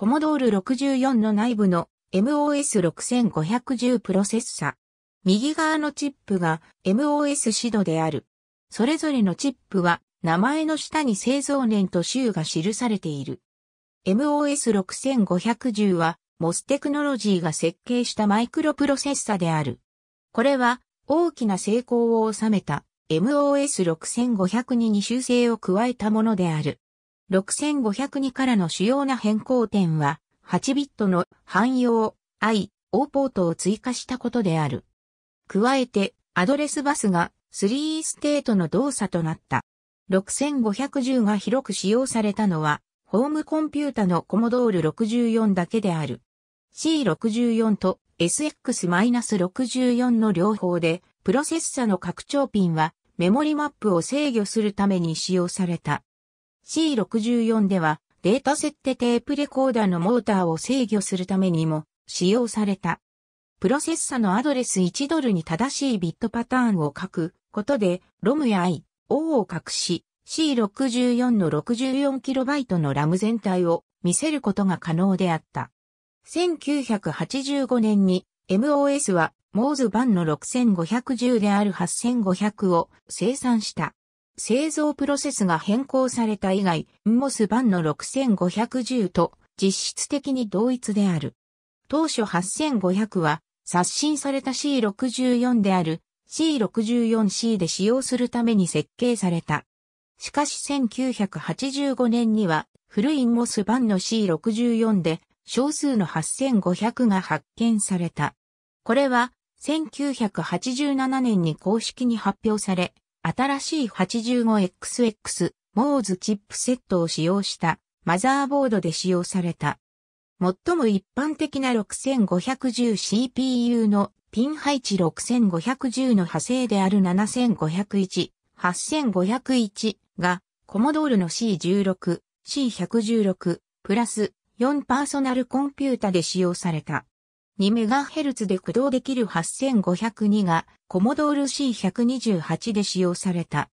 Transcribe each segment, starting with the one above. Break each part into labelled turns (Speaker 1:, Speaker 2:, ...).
Speaker 1: コモドール64の内部の MOS6510 プロセッサ。右側のチップが MOS シドである。それぞれのチップは名前の下に製造年と週が記されている。MOS6510 はモステクノロジーが設計したマイクロプロセッサである。これは大きな成功を収めた m o s 6 5 0 2に修正を加えたものである。6502からの主要な変更点は、8ビットの汎用 I、O ポートを追加したことである。加えて、アドレスバスが3ステートの動作となった。6510が広く使用されたのは、ホームコンピュータのコモドール64だけである。C64 と SX-64 の両方で、プロセッサの拡張ピンはメモリマップを制御するために使用された。C64 ではデータ設定テープレコーダーのモーターを制御するためにも使用された。プロセッサのアドレス1ドルに正しいビットパターンを書くことで ROM や IO を隠し C64 の 64KB のラム全体を見せることが可能であった。1985年に MOS はモーズ版の6510である8500を生産した。製造プロセスが変更された以外、MOS 版の6510と実質的に同一である。当初8500は刷新された C64 である C64C で使用するために設計された。しかし1985年には古い MOS 版の C64 で少数の8500が発見された。これは1987年に公式に発表され、新しい 85XX モーズチップセットを使用したマザーボードで使用された。最も一般的な 6510CPU のピン配置6510の派生である7501、8501がコモドールの C16、C116 プラス4パーソナルコンピュータで使用された。2MHz で駆動できる8502が、コモドール C128 で使用された。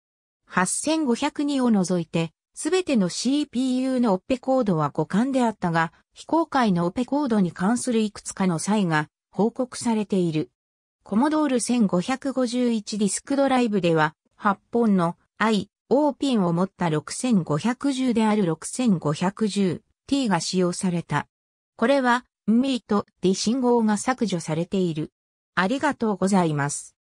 Speaker 1: 8502を除いて、すべての CPU のオペコードは互換であったが、非公開のオペコードに関するいくつかの際が報告されている。コモドール1551ディスクドライブでは、8本の I、O ピンを持った6510である 6510T が使用された。これはミートで信号が削除されている。ありがとうございます。